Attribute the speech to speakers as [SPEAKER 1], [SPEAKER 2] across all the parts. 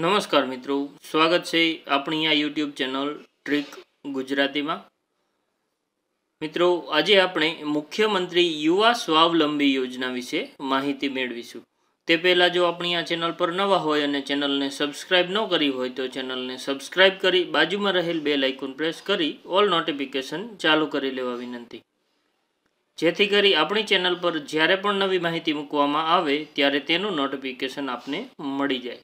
[SPEAKER 1] નમસ્કાર મિત્રો સ્વાગત છે આપણી આ યુટ્યુબ ચેનલ ટ્રીક ગુજરાતીમાં મિત્રો આજે આપણે મુખ્યમંત્રી યુવા સ્વાવલંબી યોજના વિશે માહિતી મેળવીશું તે પહેલાં જો આપણી આ ચેનલ પર નવા હોય અને ચેનલને સબસ્ક્રાઇબ ન કરી હોય તો ચેનલને સબસ્ક્રાઈબ કરી બાજુમાં રહેલ બે લાઇકોન પ્રેસ કરી ઓલ નોટિફિકેશન ચાલુ કરી લેવા વિનંતી જેથી કરી આપણી ચેનલ પર જ્યારે પણ નવી માહિતી મૂકવામાં આવે ત્યારે તેનું નોટિફિકેશન આપને મળી જાય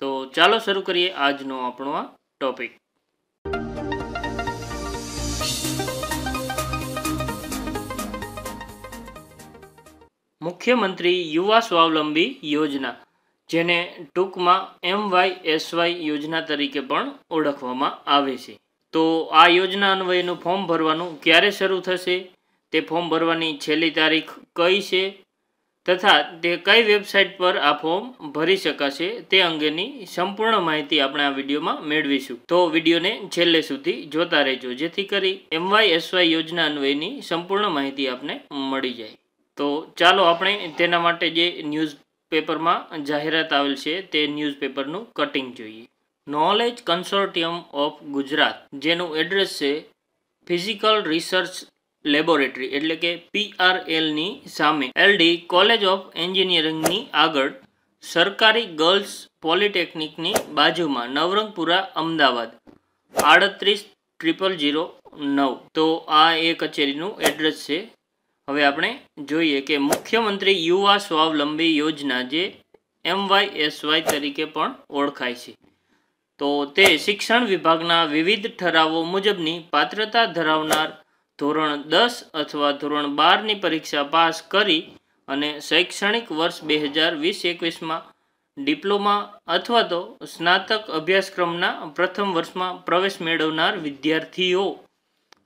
[SPEAKER 1] તો ચાલો શરૂ કરીએ આજનો આપણો આ ટોપિક મુખ્યમંત્રી યુવા સ્વાવલંબી યોજના જેને ટૂંકમાં એમ વાય એસ વાય યોજના તરીકે પણ ઓળખવામાં આવે છે તો આ યોજના અન્વયેનું ફોર્મ ભરવાનું ક્યારે શરૂ થશે તે ફોર્મ ભરવાની છેલ્લી તારીખ કઈ છે તથા તે કઈ વેબસાઇટ પર આ ફોર્મ ભરી શકાશે તે અંગેની સંપૂર્ણ માહિતી આપણે આ વિડીયોમાં મેળવીશું તો વિડીયોને છેલ્લે સુધી જોતા રહેજો જેથી કરી એમવાય એસવાય યોજના અન્વયની સંપૂર્ણ માહિતી આપને મળી જાય તો ચાલો આપણે તેના માટે જે ન્યૂઝ પેપરમાં જાહેરાત આવેલ છે તે ન્યૂઝપેપરનું કટિંગ જોઈએ નોલેજ કન્સોર્ટિયમ ઓફ ગુજરાત જેનું એડ્રેસ છે ફિઝિકલ રિસર્ચ લેબોરેટરી એટલે કે પીઆરએલની સામે એલડી કોલેજ ઓફ એન્જિનિયરિંગની આગળ સરકારી ગર્લ્સ પોલિટેકનિકની બાજુમાં નવરંગપુરા અમદાવાદ આડત્રીસ ટ્રિપલ ઝીરો નવ તો આ એ કચેરીનું એડ્રેસ છે હવે આપણે જોઈએ કે મુખ્યમંત્રી યુવા સ્વાવલંબી યોજના જે એમ વાય એસ વાય તરીકે પણ ઓળખાય છે તો તે શિક્ષણ વિભાગના વિવિધ ઠરાવો મુજબની પાત્રતા ધરાવનાર ધોરણ દસ અથવા ધોરણ બારની પરીક્ષા પાસ કરી અને શૈક્ષણિક વર્ષ બે હજાર વીસ એકવીસમાં ડિપ્લોમા અથવા તો સ્નાતક અભ્યાસક્રમના પ્રથમ વર્ષમાં પ્રવેશ મેળવનાર વિદ્યાર્થીઓ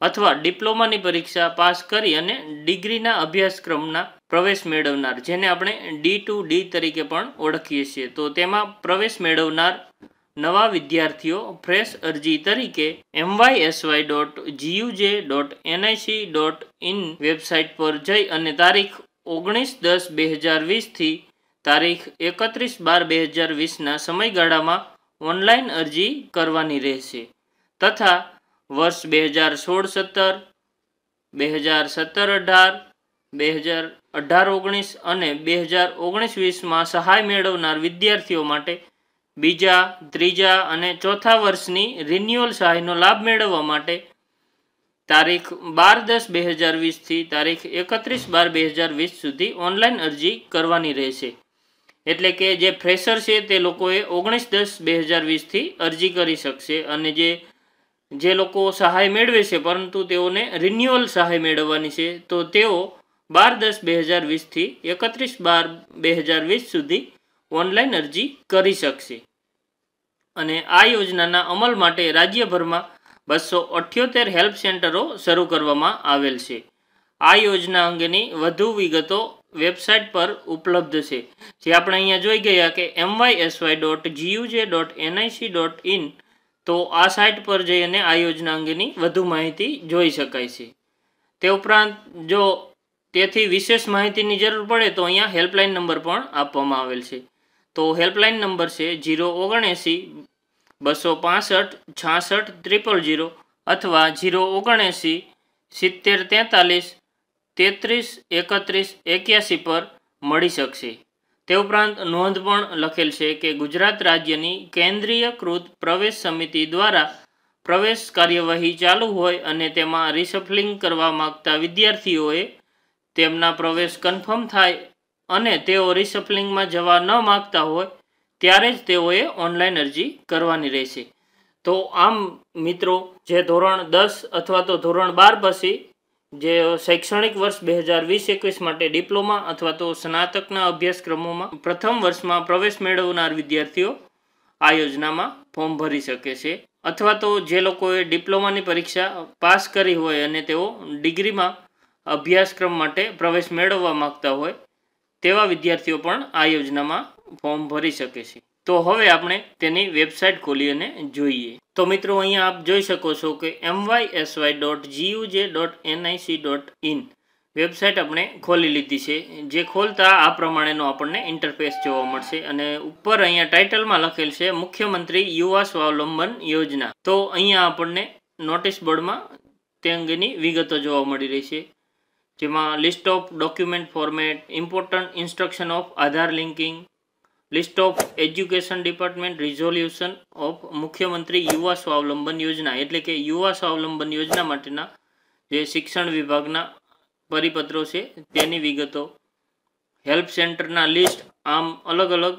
[SPEAKER 1] અથવા ડિપ્લોમાની પરીક્ષા પાસ કરી અને ડિગ્રીના અભ્યાસક્રમના પ્રવેશ મેળવનાર જેને આપણે ડી ટુ ડી તરીકે પણ ઓળખીએ છીએ તો તેમાં પ્રવેશ મેળવનાર નવા વિદ્યાર્થીઓ ફ્રેશ અરજી તરીકે SY dot GUJ dot NIC dot in website પર જઈ અને તારીખ ઓગણીસ દસ બે હજાર વીસથી તારીખ એકત્રીસ બાર બે હજાર વીસના સમયગાળામાં ઓનલાઈન અરજી કરવાની રહેશે તથા વર્ષ બે હજાર સોળ સત્તર બે હજાર સત્તર અઢાર બે હજાર અઢાર ઓગણીસ અને બે હજાર ઓગણીસ વીસમાં સહાય મેળવનાર વિદ્યાર્થીઓ માટે બીજા ત્રીજા અને ચોથા વર્ષની રિન્યુઅલ સહાયનો લાભ મેળવવા માટે તારીખ બાર દસ બે હજાર વીસથી તારીખ એકત્રીસ બાર બે હજાર વીસ સુધી ઓનલાઈન અરજી કરવાની રહેશે એટલે કે જે ફ્રેશર છે તે લોકોએ ઓગણીસ દસ બે હજાર વીસથી અરજી કરી શકશે અને જે જે લોકો સહાય મેળવે છે પરંતુ તેઓને રિન્યુઅલ સહાય મેળવવાની છે તો તેઓ બાર દસ બે હજાર વીસથી એકત્રીસ બાર બે હજાર વીસ સુધી ઓનલાઈન અરજી કરી શકશે અને આ યોજનાના અમલ માટે રાજ્યભરમાં બસો અઠ્યોતેર હેલ્પ સેન્ટરો શરૂ કરવામાં આવેલ છે આ યોજના અંગેની વધુ વિગતો વેબસાઇટ પર ઉપલબ્ધ છે જે આપણે અહીંયા જોઈ ગયા કે SY dot GUJ dot NIC dot in તો આ સાઇટ પર જઈને આ યોજના અંગેની વધુ માહિતી જોઈ શકાય છે તે ઉપરાંત જો તેથી વિશેષ માહિતીની જરૂર પડે તો અહીંયા હેલ્પલાઇન નંબર પણ આપવામાં આવેલ છે તો હેલ્પલાઇન નંબર છે જીરો ઓગણએંસી બસો પાસઠ છાસઠ ત્રિપલ જીરો અથવા જીરો ઓગણએંસી સિત્તેર તેતાલીસ તેત્રીસ એકત્રીસ એક્યાસી પર મળી શકશે તે ઉપરાંત નોંધ પણ લખેલ છે કે ગુજરાત રાજ્યની કેન્દ્રીયકૃત પ્રવેશ સમિતિ દ્વારા પ્રવેશ કાર્યવાહી ચાલુ હોય અને તેમાં રિસફલિંગ કરવા માગતા વિદ્યાર્થીઓએ તેમના પ્રવેશ કન્ફર્મ થાય અને તેઓ રિસપ્લિંગમાં જવા ન માગતા હોય ત્યારે જ તેઓએ ઓનલાઈન અરજી કરવાની રહેશે તો આમ મિત્રો જે ધોરણ દસ અથવા તો ધોરણ બાર પછી જે શૈક્ષણિક વર્ષ બે હજાર વીસ એકવીસ માટે ડિપ્લોમા અથવા તો સ્નાતકના અભ્યાસક્રમોમાં પ્રથમ વર્ષમાં પ્રવેશ મેળવનાર વિદ્યાર્થીઓ આ યોજનામાં ફોર્મ ભરી શકે છે અથવા તો જે લોકોએ ડિપ્લોમાની પરીક્ષા પાસ કરી હોય અને તેઓ ડિગ્રીમાં અભ્યાસક્રમ માટે પ્રવેશ મેળવવા માગતા હોય તેવા વિદ્યાર્થીઓ પણ આ યોજનામાં ફોર્મ ભરી શકે છે તો હવે આપણે તેની વેબસાઇટ ખોલી અને જોઈએ તો મિત્રો અહીંયા આપ જોઈ શકો છો કે M Y S Y dot GUJ dot NIC dot in website આપણે ખોલી લીધી છે જે ખોલતા આ પ્રમાણેનો આપણને ઇન્ટરફેસ જોવા મળશે અને ઉપર અહીંયા ટાઇટલમાં લખેલ છે મુખ્યમંત્રી યુવા સ્વાવલંબન યોજના તો અહીંયા આપણને નોટિસ બોર્ડમાં તે અંગેની વિગતો જોવા મળી રહી છે જેમાં list of document format important instruction of Aadhaar linking list of education department resolution of Mukhyamantri Yuva સ્વાવલંબન યોજના એટલે કે યુવા સ્વાવલંબન યોજના માટેના જે શિક્ષણ વિભાગના પરિપત્રો છે તેની વિગતો હેલ્પ સેન્ટરના લિસ્ટ આમ અલગ અલગ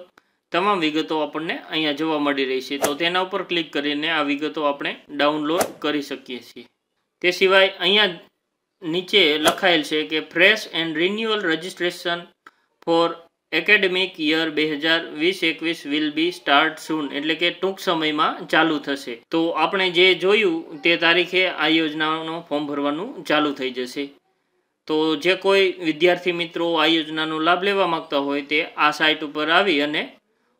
[SPEAKER 1] તમામ વિગતો આપણને અહીંયા જોવા મળી રહી છે તો તેના ઉપર ક્લિક કરીને આ વિગતો આપણે ડાઉનલોડ કરી શકીએ છીએ તે સિવાય અહીંયા નીચે લખાયેલ છે કે fresh and renewal registration for academic year બે હજાર વીસ એકવીસ વિલ બી સ્ટાર્ટ સૂન એટલે કે ટૂંક સમયમાં ચાલુ થશે તો આપણે જે જોયું તે તારીખે આ યોજનાનો ફોર્મ ભરવાનું ચાલુ થઈ જશે તો જે કોઈ વિદ્યાર્થી મિત્રો આ યોજનાનો લાભ લેવા માગતા હોય તે આ સાઇટ ઉપર આવી અને